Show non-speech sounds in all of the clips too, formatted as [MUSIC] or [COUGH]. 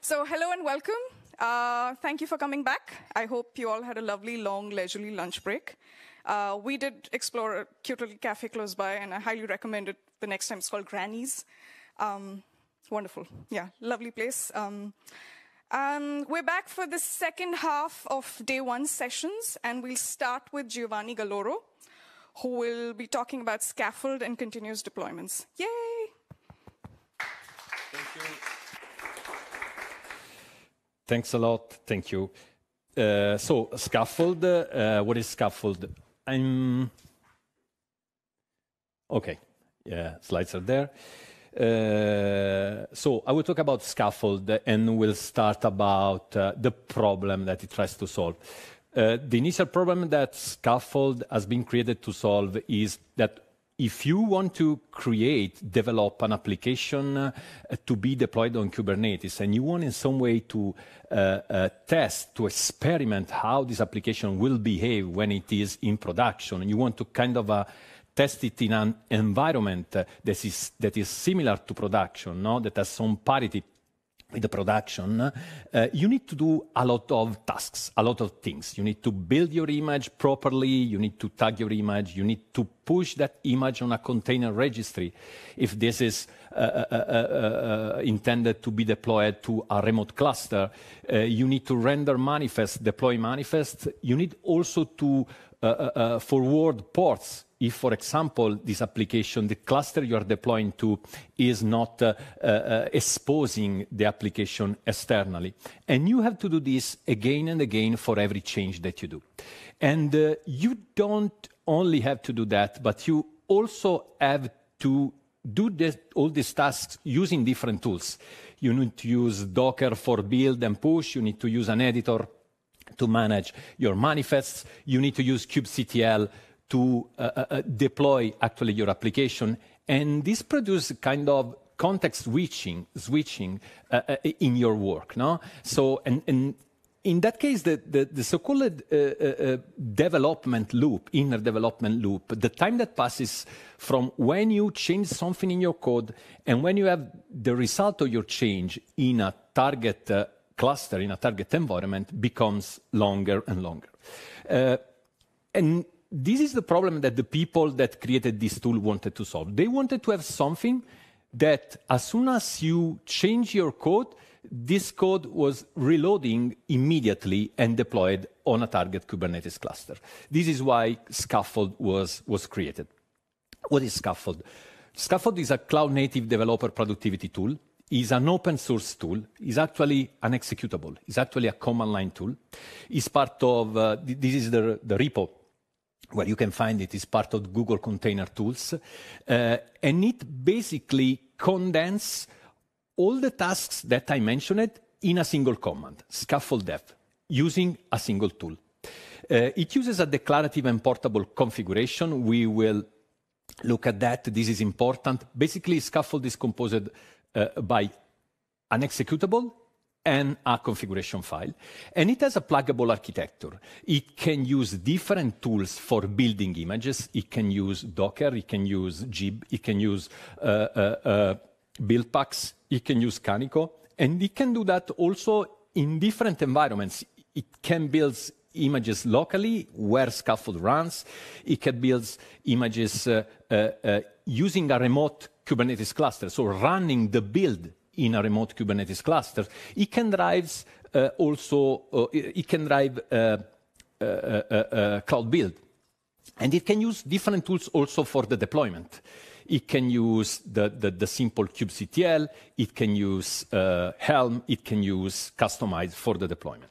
So hello and welcome. Uh, thank you for coming back. I hope you all had a lovely, long, leisurely lunch break. Uh, we did explore a cute little cafe close by, and I highly recommend it the next time. It's called Granny's. Um, wonderful. Yeah, lovely place. Um, um, we're back for the second half of day one sessions, and we'll start with Giovanni Galoro, who will be talking about scaffold and continuous deployments. Yay! Thanks a lot. Thank you. Uh, so scaffold, uh, what is scaffold? I'm okay. Yeah, slides are there. Uh, so I will talk about scaffold and we'll start about uh, the problem that it tries to solve. Uh, the initial problem that scaffold has been created to solve is that if you want to create, develop an application uh, to be deployed on Kubernetes, and you want in some way to uh, uh, test, to experiment how this application will behave when it is in production, and you want to kind of uh, test it in an environment uh, that is that is similar to production, no? that has some parity in the production, uh, you need to do a lot of tasks, a lot of things. You need to build your image properly. You need to tag your image. You need to push that image on a container registry if this is uh, uh, uh, uh, uh intended to be deployed to a remote cluster. you need to render manifest, deploy manifest. You need also to forward ports if, for example, this application, the cluster you are deploying to is not uh, uh, exposing the application externally. And you have to do this again and again for every change that you do. And uh, you don't only have to do that, but you also have to do this, all these tasks using different tools. You need to use Docker for build and push. You need to use an editor to manage your manifests. You need to use kubectl to uh, uh, uh, deploy actually your application. And this produces kind of context switching, switching in your work. No? So, and, and in that case, the, the, the so-called uh, uh, development loop, inner development loop, the time that passes from when you change something in your code and when you have the result of your change in a target uh, cluster, in a target environment, becomes longer and longer. and this is the problem that the people that created this tool wanted to solve. They wanted to have something that as soon as you change your code, this code was reloading immediately and deployed on a target Kubernetes cluster. This is why Scaffold was, was created. What is Scaffold? Scaffold is a cloud native developer productivity tool. It's an open source tool. It's actually an executable. It's actually a command line tool. It's part of, uh, this is the, the repo well, you can find it, it's part of Google Container Tools. Uh, and it basically condenses all the tasks that I mentioned in a single command, scaffold dev, using a single tool. Uh, it uses a declarative and portable configuration. We will look at that. This is important. Basically, scaffold is composed uh, by an executable and a configuration file. And it has a pluggable architecture. It can use different tools for building images. It can use Docker, it can use Jib, it can use uh, uh, uh build packs, it can use Canico, and it can do that also in different environments. It can build images locally where Scaffold runs. It can build images uh, uh, uh, using a remote Kubernetes cluster, so running the build in a remote Kubernetes cluster. It can drive uh, also, uh, it can drive uh, uh, uh, cloud build. And it can use different tools also for the deployment. It can use the, the, the simple kubectl, it can use Helm, it can use customize for the deployment.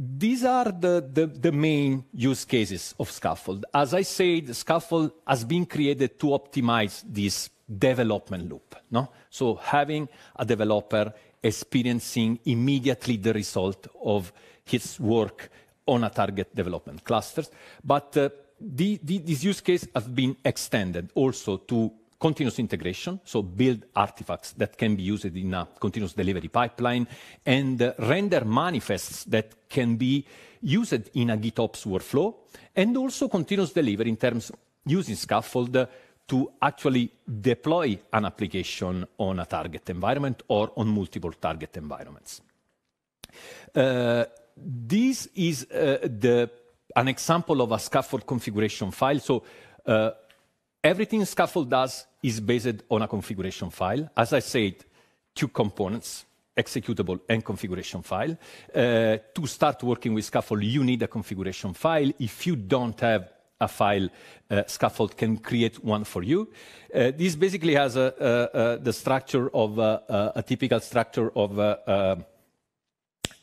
These are the, the, the, main use cases of Scaffold. As I said, Scaffold has been created to optimize this development loop. No? So having a developer experiencing immediately the result of his work on a target development clusters. But uh, the, the, use cases have been extended also to continuous integration, so build artifacts that can be used in a continuous delivery pipeline, and uh, render manifests that can be used in a GitOps workflow, and also continuous delivery in terms using scaffold uh, to actually deploy an application on a target environment or on multiple target environments. Uh, this is uh, the, an example of a scaffold configuration file. So uh, everything scaffold does is based on a configuration file. As I said, two components, executable and configuration file. Uh, to start working with scaffold, you need a configuration file. If you don't have a file uh, scaffold can create one for you. Uh, this basically has a, a, a, the structure of a, typical structure of a,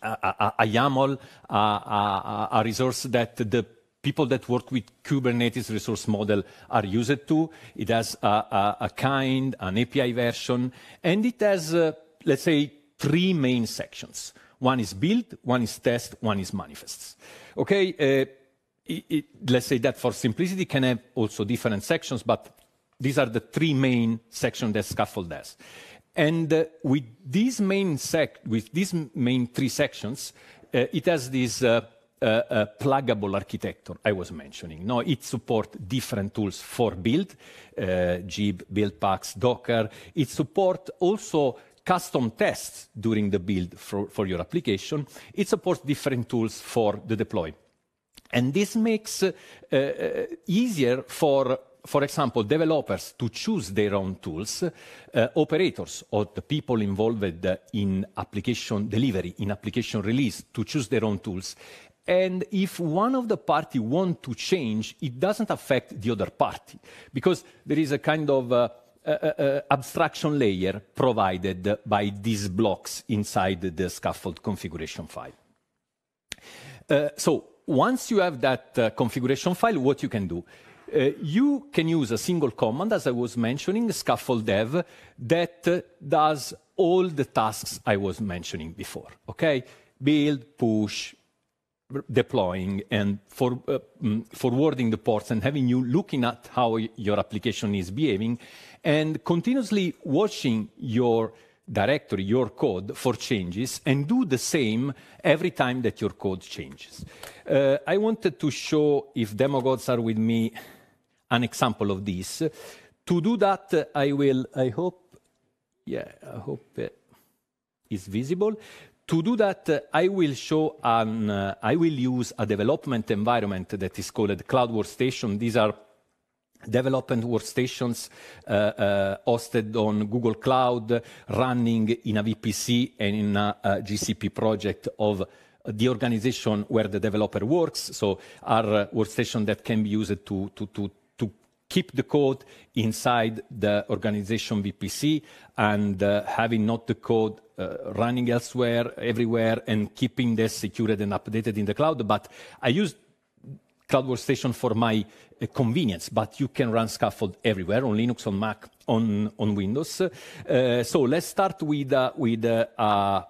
YAML, a resource that the people that work with Kubernetes resource model are used to. It has a, a, a kind, an API version, and it has, uh, let's say, three main sections. One is build, one is test, one is manifests. Okay, uh, it, let's say that for simplicity can have also different sections, but these are the three main sections that scaffold does. And uh, with these main sec with these main three sections, uh, it has this uh, uh, uh pluggable architecture I was mentioning. Now it supports different tools for build, uh, Jib, Buildpacks, Docker. It supports also custom tests during the build for, for your application. It supports different tools for the deploy. And this makes uh, uh, easier for for example, developers to choose their own tools, uh, operators or the people involved in application delivery, in application release, to choose their own tools. And if one of the party want to change, it doesn't affect the other party because there is a kind of uh, uh, uh, uh abstraction layer provided by these blocks inside the scaffold configuration file. so once you have that uh, configuration file, what you can do? Uh, you can use a single command, as I was mentioning, scaffold dev, that uh, does all the tasks I was mentioning before, okay? Build, push, deploying, and for, uh, mm, forwarding the ports and having you looking at how your application is behaving and continuously watching your directory, your code, for changes, and do the same every time that your code changes. Uh, I wanted to show, if demogods are with me, an example of this. To do that, I will, I hope, yeah, I hope uh, it's visible. To do that, uh, I will show an, uh, I will use a development environment that is called Cloud Workstation. These are development workstations uh, uh, hosted on Google Cloud, running in a VPC and in a, a, GCP project of the organization where the developer works. So our uh, workstation that can be used to, to, to, to keep the code inside the organization VPC and uh, having not the code uh, running elsewhere, everywhere, and keeping this secured and updated in the cloud. But I use Cloud Workstation for my a convenience, but you can run Scaffold everywhere on Linux, on Mac, on, on Windows. Uh, so let's start with, uh, with uh, a,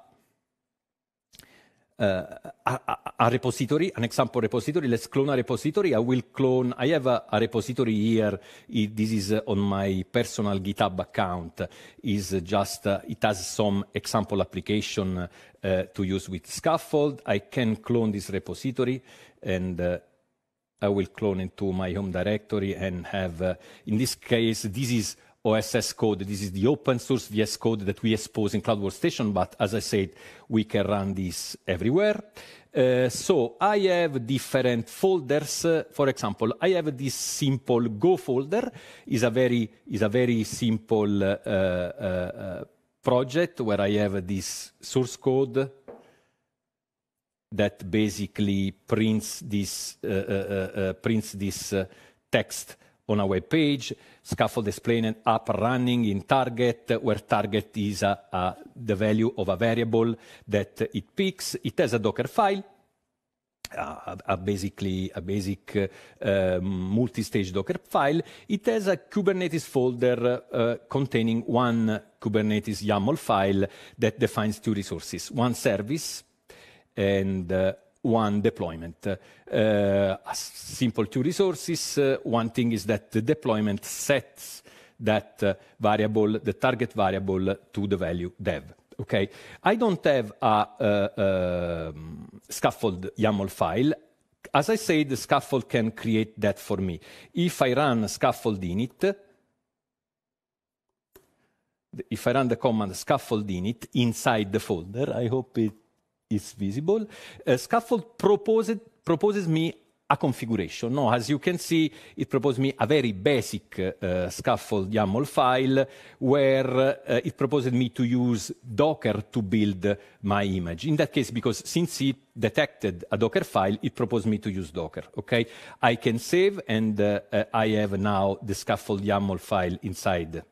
uh, a, repository, an example repository. Let's clone a repository. I will clone, I have a, a repository here. It, this is uh, on my personal GitHub account. Is uh, just, it has some example application to use with Scaffold. I can clone this repository and I will clone into my home directory and have, uh, in this case, this is OSS code. This is the open source VS code that we expose in Cloud Workstation, but as I said, we can run this everywhere. Uh, so I have different folders. Uh, for example, I have this simple Go folder. is a very is a very simple uh, uh, uh, project where I have this source code that basically prints this, uh, uh, uh, uh prints this uh, text on a web page, scaffold explain and up running in target, where target is the value of a variable that it picks. It has a Docker file, a, a basically a basic uh, um, multi-stage Docker file. It has a Kubernetes folder uh, containing one Kubernetes YAML file that defines two resources, one service and uh, one deployment. Uh, simple two resources. Uh, one thing is that the deployment sets that variable, the target variable, to the value dev. Okay, I don't have a um, scaffold YAML file. As I said, the scaffold can create that for me. If I run scaffold init, if I run the command scaffold init inside the folder, I hope it is visible. Uh, Scaffold proposed, proposes me a configuration. Now, as you can see, it proposes me a very basic uh, scaffold YAML file where uh, it proposes me to use Docker to build my image. In that case, because since it detected a Docker file, it proposed me to use Docker. Okay, I can save, and uh, uh I have now the scaffold YAML file inside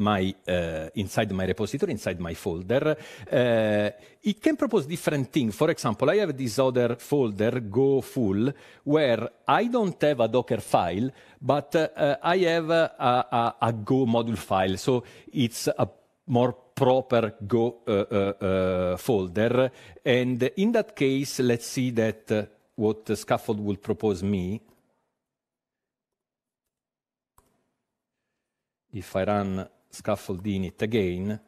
my uh, inside my repository, inside my folder. Uh, it can propose different things. For example, I have this other folder, Go Full, where I don't have a Docker file, but uh, I have a, a, a, Go module file. So it's a more proper Go uh, uh, uh, folder. And in that case, let's see that what Scaffold will propose me. If I run scaffolding it again.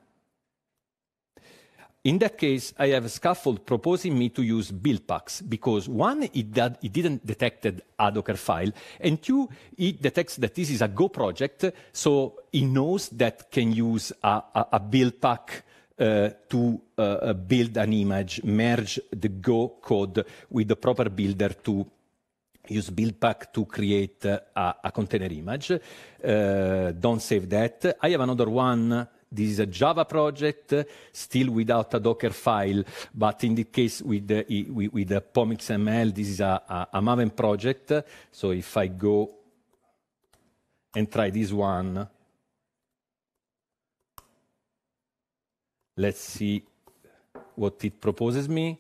In that case, I have a scaffold proposing me to use build packs because one, it, did, it didn't detect a Docker file, and two, it detects that this is a Go project, so it knows that can use a, a, a build pack uh, to uh, uh build an image, merge the Go code with the proper builder to use buildpack to create a, container image. Uh, don't save that. I have another one. This is a Java project, still without a Docker file, but in the case with the, with the POMXML, this is a, a, a Maven project. So if I go and try this one, let's see what it proposes me.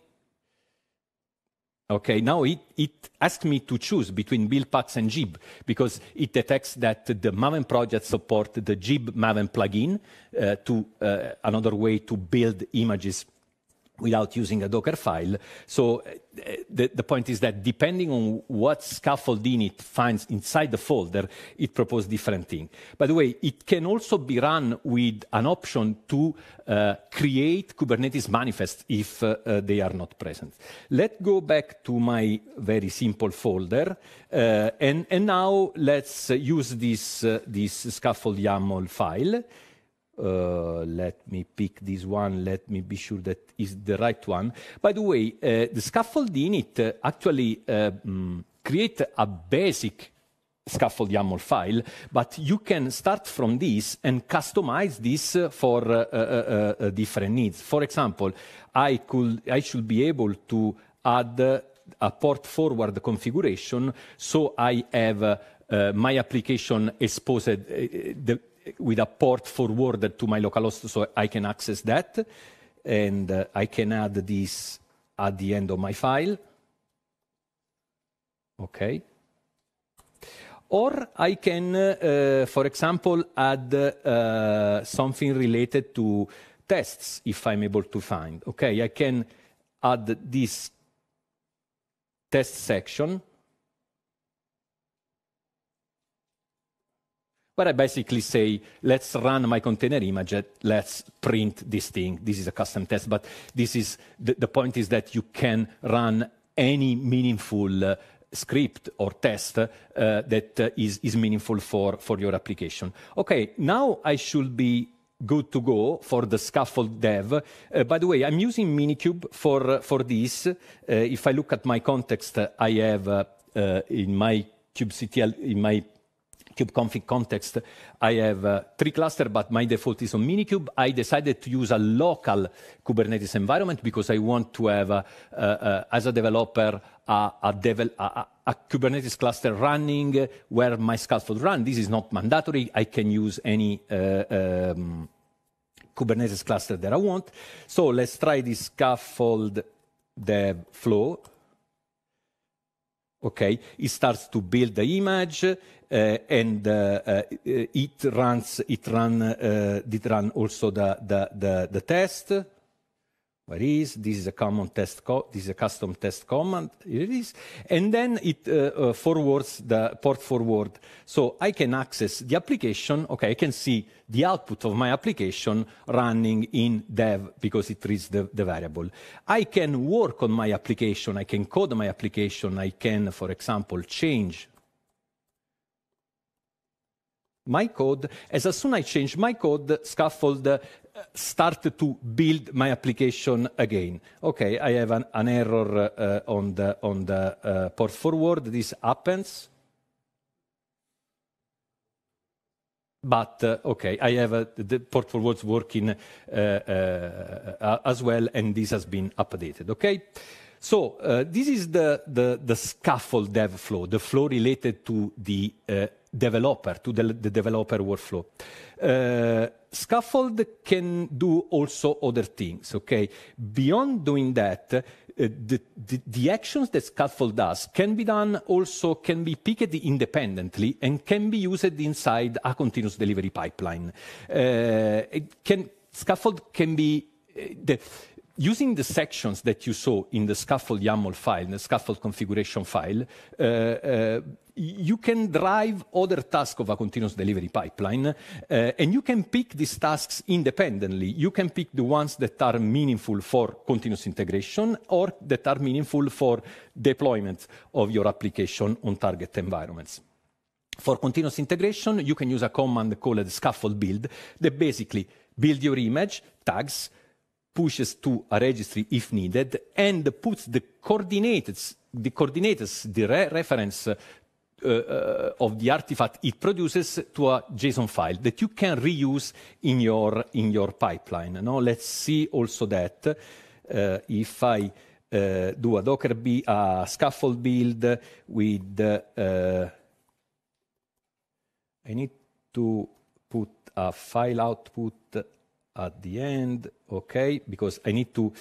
Okay, now it, it asked me to choose between BuildPax and Jib because it detects that the Maven project support the Jib Maven plugin uh, to uh, another way to build images without using a Docker file. So uh, the, the, point is that depending on what scaffolding it finds inside the folder, it proposes different things. By the way, it can also be run with an option to uh, create Kubernetes manifests if uh, uh, they are not present. Let's go back to my very simple folder. Uh, and, and now let's use this, this scaffold YAML file. Uh, let me pick this one, let me be sure that is the right one. By the way, uh, the scaffold init uh, actually um, create a basic scaffold YAML file, but you can start from this and customize this uh, for uh, uh, different needs. For example, I could, I should be able to add a port forward configuration, so I have my application exposed. The, with a port forwarded to my localhost, so I can access that. And uh, I can add this at the end of my file. Okay. Or I can, uh, uh for example, add uh, something related to tests if I'm able to find. Okay, I can add this test section where I basically say, let's run my container image, let's print this thing. This is a custom test, but this is the, the point is that you can run any meaningful uh, script or test uh, that uh, is is, meaningful for, for your application. Okay, now I should be good to go for the scaffold dev. Uh, by the way, I'm using Minikube for, uh, for this. Uh, if I look at my context, uh, I have in my kubectl, in my kubeconfig context, I have uh, three cluster, but my default is on Minikube. I decided to use a local Kubernetes environment because I want to have, uh, uh, as a developer, a, devel Kubernetes cluster running where my scaffold run. This is not mandatory. I can use any uh, um, Kubernetes cluster that I want. So let's try this scaffold dev flow okay it starts to build the image uh, and uh, uh, it runs it run uh, it run also the the the, the test where is this is a common test this is a custom test command it is and then it uh, uh, forwards the port forward so I can access the application okay I can see the output of my application running in dev because it reads the, the variable I can work on my application I can code my application I can for example change my code, as soon as I change my code, Scaffold start to build my application again. Okay, I have an, an error uh, on the, on the uh, port forward. This happens. But uh, okay, I have uh, the port forwards working uh, uh, as well, and this has been updated. Okay. So uh, this is the, the, the, scaffold dev flow, the flow related to the uh, developer, to the, the developer workflow. Uh, scaffold can do also other things, okay? Beyond doing that, uh, the, the, the, actions that scaffold does can be done also, can be picked independently and can be used inside a continuous delivery pipeline. Uh, can, scaffold can be, uh, the, using the sections that you saw in the scaffold YAML file, the scaffold configuration file, uh, uh, you can drive other tasks of a continuous delivery pipeline, uh, and you can pick these tasks independently. You can pick the ones that are meaningful for continuous integration or that are meaningful for deployment of your application on target environments. For continuous integration, you can use a command called scaffold build that basically builds your image, tags, pushes to a registry if needed, and puts the coordinates the coordinates, the re reference uh, uh, of the artifact it produces to a JSON file that you can reuse in your, in your pipeline. No? Let's see also that uh, if I uh, do a Docker B, a scaffold build with, uh, I need to put a file output at the end, okay, because I need to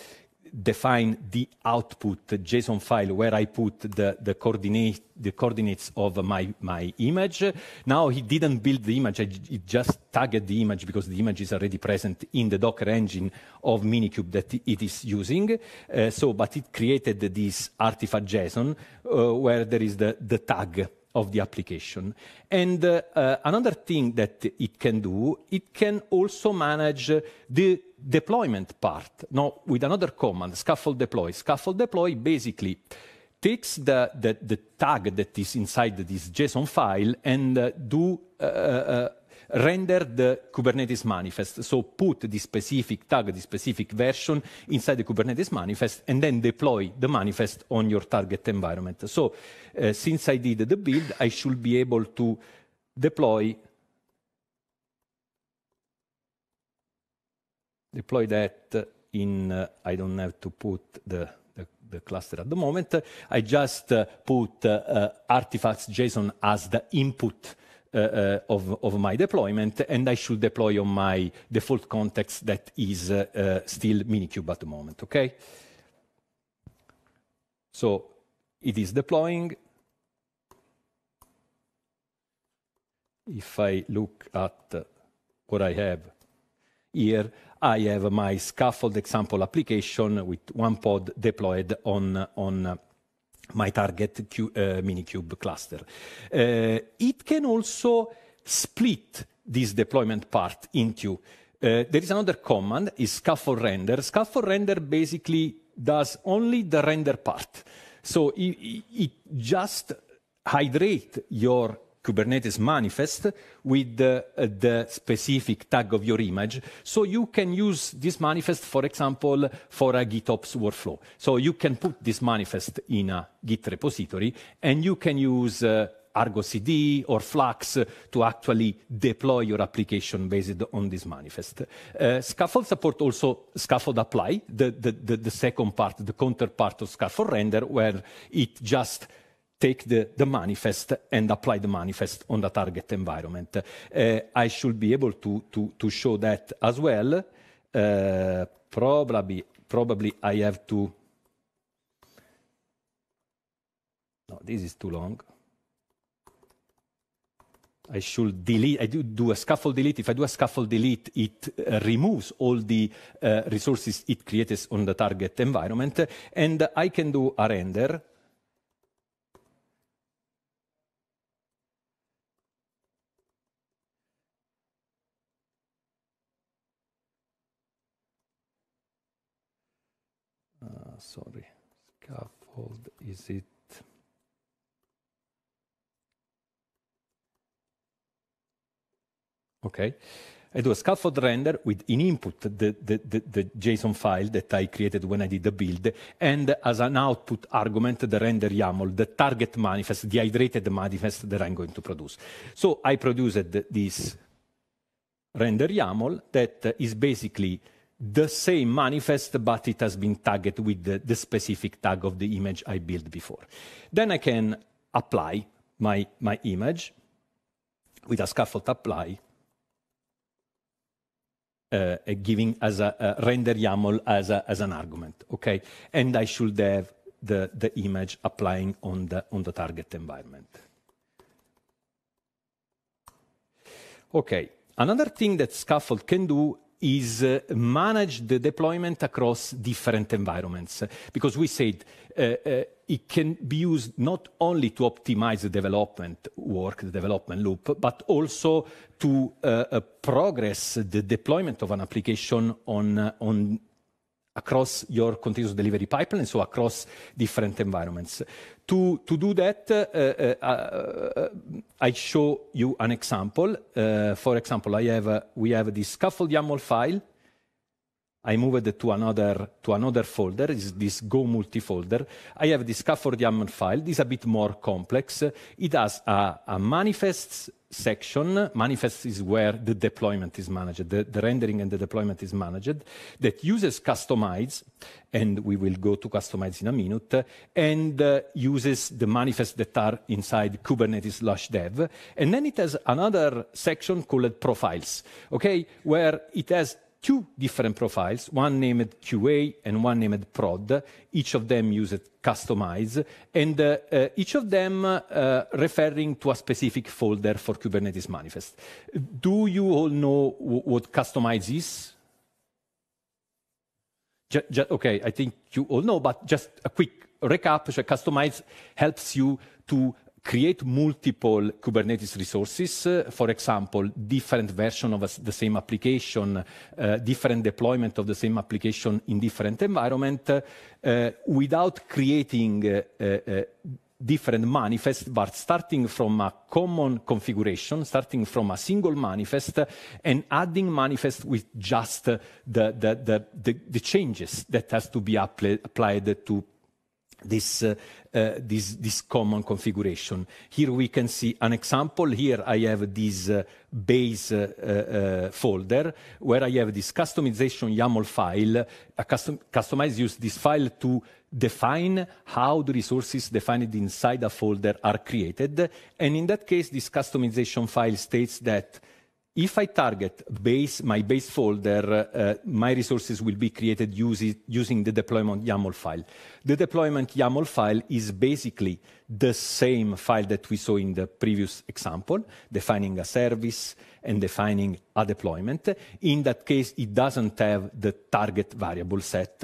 define the output the JSON file where I put the, the, coordinate, the coordinates of my, my image. Now he didn't build the image, it just tagged the image because the image is already present in the Docker engine of Minikube that it is using. Uh, so, but it created this artifact JSON uh, where there is the, the tag of the application. And uh, uh, another thing that it can do, it can also manage the deployment part, now with another command, scaffold deploy. Scaffold deploy basically takes the, the, the tag that is inside this JSON file and uh, do uh, uh, uh, render the Kubernetes manifest. So put the specific tag, the specific version inside the Kubernetes manifest and then deploy the manifest on your target environment. So uh, since I did the build, I should be able to deploy deploy that in, uh, I don't have to put the, the, the cluster at the moment. I just uh, put uh, uh JSON as the input uh, uh, of, of my deployment, and I should deploy on my default context that is still Minikube at the moment, okay? So it is deploying. If I look at what I have here, I have my scaffold example application with one pod deployed on, on uh, my target uh, Minikube cluster. Uh, it can also split this deployment part into uh, there is another command is scaffold render. Scaffold render basically does only the render part. So it, it just hydrate your Kubernetes manifest with the, the, specific tag of your image. So you can use this manifest, for example, for a GitOps workflow. So you can put this manifest in a Git repository and you can use uh, Argo CD or Flux to actually deploy your application based on this manifest. Uh, Scaffold support also Scaffold apply, the, the, the, the second part, the counterpart of Scaffold render, where it just take the, the manifest and apply the manifest on the target environment. Uh, I should be able to, to, to show that as well. Uh, probably, probably I have to. No, this is too long. I should delete, I do, do a scaffold delete. If I do a scaffold delete, it uh, removes all the uh, resources it creates on the target environment. And I can do a render sorry, scaffold, is it okay? I do a scaffold render with in input the, the, the, the, JSON file that I created when I did the build, and as an output argument, the render YAML, the target manifest, the hydrated manifest that I'm going to produce. So I produced this render YAML that is basically the same manifest, but it has been tagged with the, the specific tag of the image I built before. Then I can apply my, my image with a scaffold apply uh, giving as a, render YAML as, a, as an argument, okay? And I should have the, the image applying on the, on the target environment. Okay, another thing that Scaffold can do is uh, manage the deployment across different environments. Because we said uh, uh, it can be used not only to optimize the development work, the development loop, but also to uh, uh, progress the deployment of an application on, uh, on across your continuous delivery pipeline, so across different environments. To to do that, uh, uh, uh, I show you an example. For example, I have we have this scaffold YAML file. I moved it to another to another folder. It's this Go multi-folder. I have this scaffold YAML file. This is a bit more complex. It has a manifests section, manifest is where the deployment is managed, the, the, rendering and the deployment is managed, that uses customize, and we will go to customize in a minute, and uh, uses the manifest that are inside Kubernetes slash dev. And then it has another section called profiles, okay, where it has two different profiles, one named QA and one named prod. Each of them used customize, and uh, uh, each of them uh, referring to a specific folder for Kubernetes manifest. Do you all know what customize is? okay, I think you all know, but just a quick recap. So customize helps you to create multiple Kubernetes resources, uh, for example, different version of a, the same application, uh, different deployment of the same application in different environment, uh, uh without creating uh, uh, different manifests, but starting from a common configuration, starting from a single manifest, and adding manifests with just the, the, the, the, changes that has to be applied to this, uh, uh, this, this, common configuration. Here we can see an example. Here I have this uh, base uh, uh, uh, folder where I have this customization YAML file. A custom, customize use this file to define how the resources defined inside a folder are created. And in that case, this customization file states that if I target base, my base folder, uh, my resources will be created using the deployment YAML file. The deployment YAML file is basically the same file that we saw in the previous example, defining a service and defining a deployment. In that case, it doesn't have the target variable set.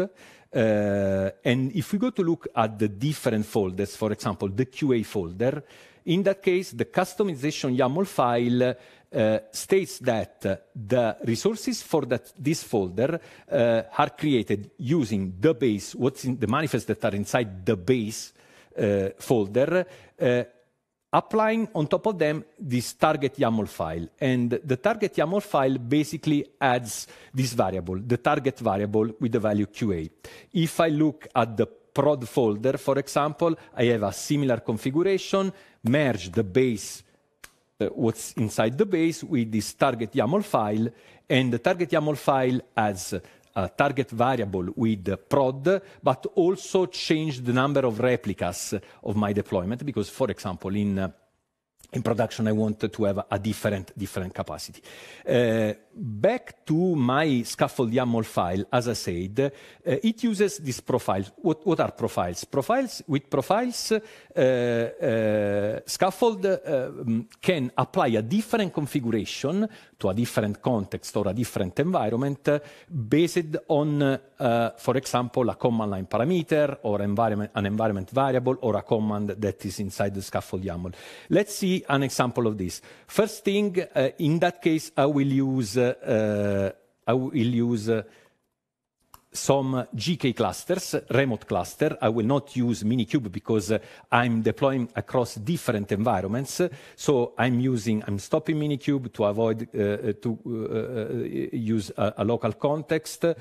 Uh, and if we go to look at the different folders, for example, the QA folder, in that case, the customization YAML file uh, states that uh, the resources for that, this folder uh, are created using the base, what's in the manifests that are inside the base uh, folder, uh, applying on top of them this target YAML file. And the target YAML file basically adds this variable, the target variable with the value QA. If I look at the prod folder, for example, I have a similar configuration, merge the base uh, what's inside the base with this target YAML file. And the target YAML file has a target variable with prod, but also change the number of replicas of my deployment because, for example, in uh, in production, I want to have a different, different capacity. Uh, back to my scaffold YAML file, as I said, uh, it uses these profiles. What, what are profiles? Profiles with profiles, uh, uh scaffold uh, um, can apply a different configuration to a different context or a different environment based on, eh, for example, a command line parameter or environment, an environment variable or a command that is inside the scaffold YAML. Let's see an example of this. First thing, eh, in that case, I will use, eh, I will use some GK clusters, remote cluster. I will not use Minikube because uh, I'm deploying across different environments. So I'm using, I'm stopping Minikube to avoid uh, uh to uh, uh, use a, a, local context. Uh,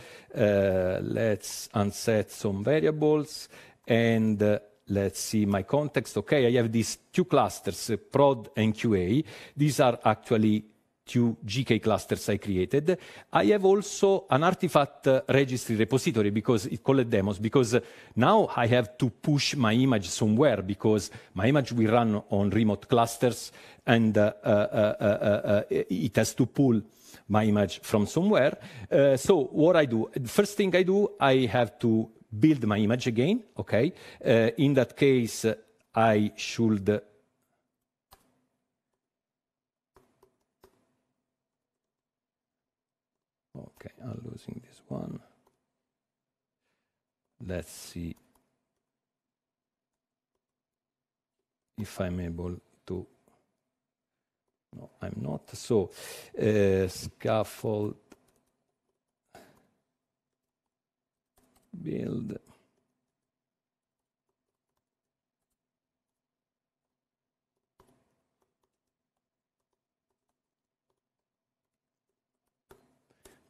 let's unset some variables and let's see my context. Okay, I have these two clusters, prod and QA. These are actually two GK clusters I created. I have also an artifact uh, registry repository because it called demos because now I have to push my image somewhere because my image will run on remote clusters and uh, uh, uh, uh, uh it has to pull my image from somewhere. so what I do, the first thing I do, I have to build my image again. Okay. in that case, I should Okay, I'm losing this one. Let's see if I'm able to. No, I'm not. So, uh, scaffold build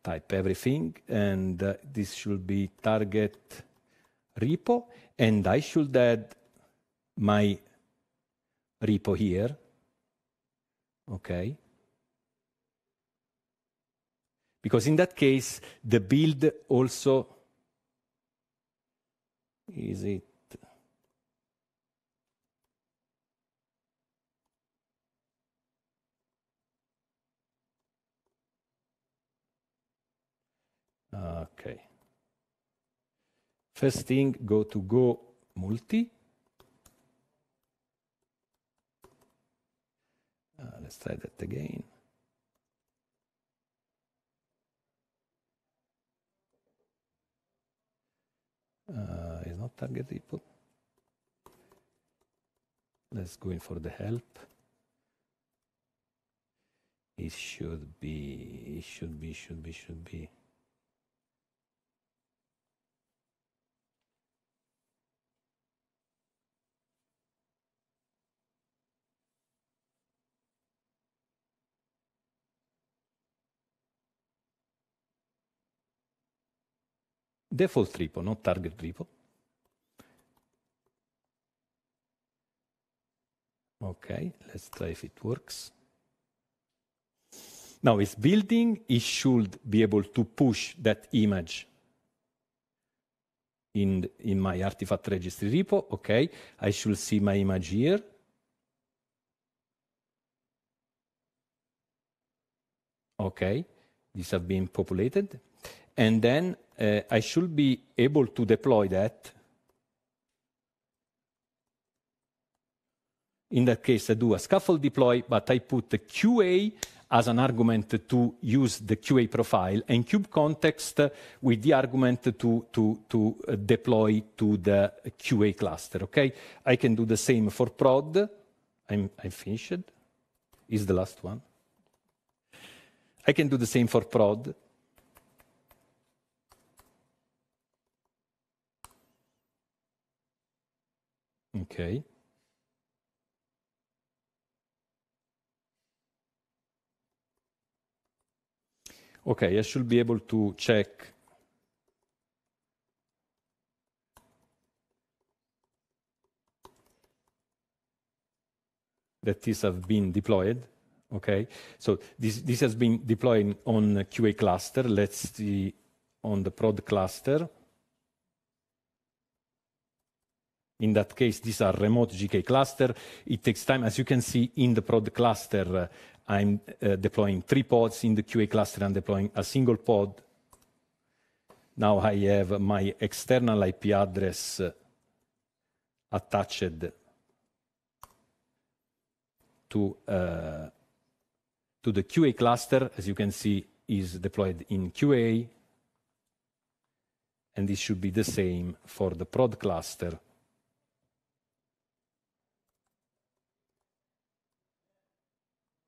type everything, and uh, this should be target repo, and I should add my repo here, okay? Because in that case, the build also, is it Okay. First thing, go to Go Multi. Uh, let's try that again. Uh, it's not target input. Let's go in for the help. It should be, it should be, should be, should be. default repo, not target repo. Okay, let's try if it works. Now it's building, it should be able to push that image in, in my artifact registry repo. Okay, I should see my image here. Okay, these have been populated. And then uh, I should be able to deploy that. In that case, I do a scaffold deploy, but I put the QA as an argument to use the QA profile and cube context with the argument to, to, to uh, deploy to the QA cluster, okay? I can do the same for prod. I'm, I'm finished. Is the last one. I can do the same for prod. Okay. Okay, I should be able to check that these have been deployed. Okay, so this, this has been deployed on QA cluster. Let's see on the prod cluster. In that case, these are remote GK cluster. It takes time. As you can see in the prod cluster, uh, I'm uh, deploying three pods. In the QA cluster, I'm deploying a single pod. Now I have my external IP address uh, attached to, uh, to the QA cluster. As you can see, is deployed in QA. And this should be the same for the prod cluster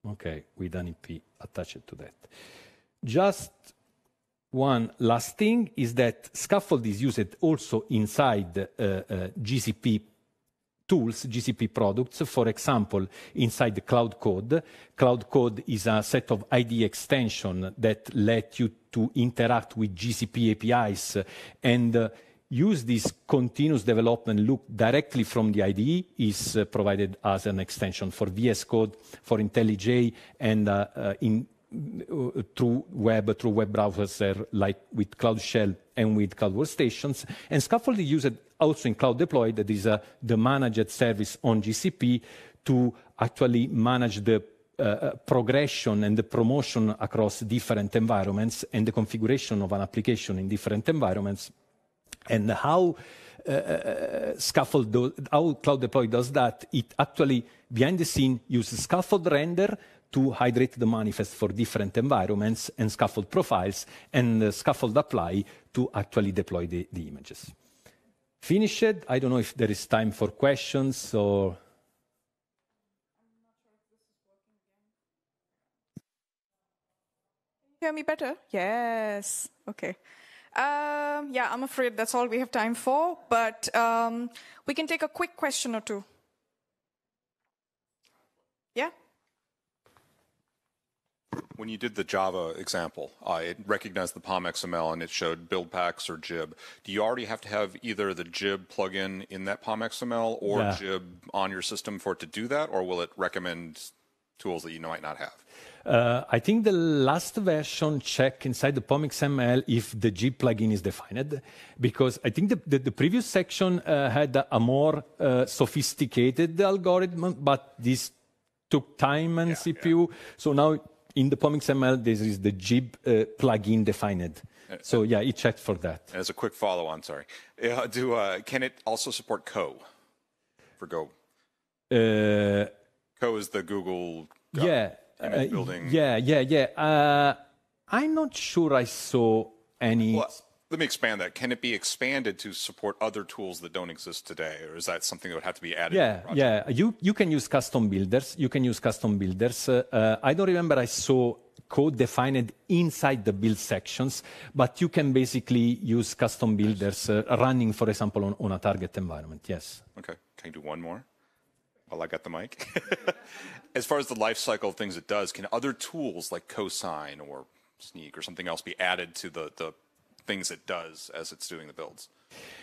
okay, with an IP attached to that. Just one last thing is that Scaffold is used also inside uh, uh, GCP tools, GCP products. For example, inside the Cloud Code, Cloud Code is a set of ID extension that let you to interact with GCP APIs and uh, use this continuous development loop directly from the IDE is uh, provided as an extension for VS Code, for IntelliJ, and uh, uh, in, uh, through web, through web browsers uh, like with Cloud Shell and with Cloud Workstations. And Scaffold is used also in Cloud Deploy, that is uh, the managed service on GCP to actually manage the uh, progression and the promotion across different environments and the configuration of an application in different environments and how uh, uh, uh, Scaffold, do, how Cloud Deploy does that, it actually, behind the scene, uses Scaffold render to hydrate the manifest for different environments and Scaffold profiles and Scaffold apply to actually deploy the, the images. Finished. I don't know if there is time for questions or... hear me better? Yes. Okay. Um, yeah, I'm afraid that's all we have time for, but um, we can take a quick question or two. Yeah? When you did the Java example, uh, it recognized the POM XML and it showed build packs or jib. Do you already have to have either the jib plugin in that POM XML or yeah. jib on your system for it to do that, or will it recommend tools that you might not have? Uh, I think the last version check inside the POM XML if the G plugin is defined, because I think the, the, the previous section uh, had a, more uh, sophisticated algorithm, but this took time and yeah, CPU. Yeah. So now in the POM XML, this is the Jib uh, plugin defined. Uh, so yeah, it checked for that. As a quick follow-on, sorry, uh, do uh, can it also support Co for Go? Co is the Google yeah uh, building. Yeah, yeah, yeah. Uh, I'm not sure I saw any. Well, let me expand that. Can it be expanded to support other tools that don't exist today, or is that something that would have to be added? Yeah, yeah. You you can use custom builders. You can use custom builders. Uh, uh, I don't remember I saw code defined inside the build sections, but you can basically use custom builders uh, running, for example, on, on a target environment. Yes. Okay. Can you do one more? while I got the mic. [LAUGHS] as far as the life cycle of things it does, can other tools like Cosine or Sneak or something else be added to the, the things it does as it's doing the builds?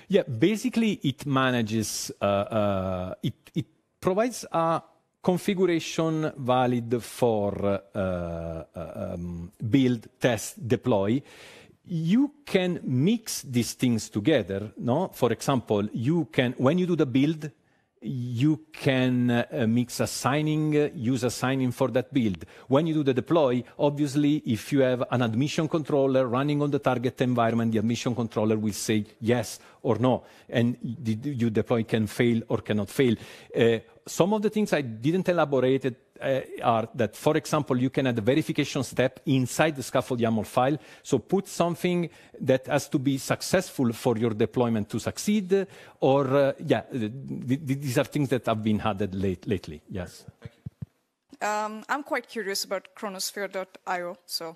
Yeah, basically it manages, uh, uh, it, it provides a configuration valid for uh, uh um, build, test, deploy you can mix these things together no for example you can when you do the build you can uh, mix a signing, uh, use a signing for that build. When you do the deploy, obviously, if you have an admission controller running on the target environment, the admission controller will say yes or no, and you deploy can fail or cannot fail. Uh, some of the things I didn't elaborate uh, are that, for example, you can add a verification step inside the scaffold YAML file. So put something that has to be successful for your deployment to succeed. Or, uh, yeah, th th these are things that have been added late lately. Yes. Um, I'm quite curious about chronosphere.io. So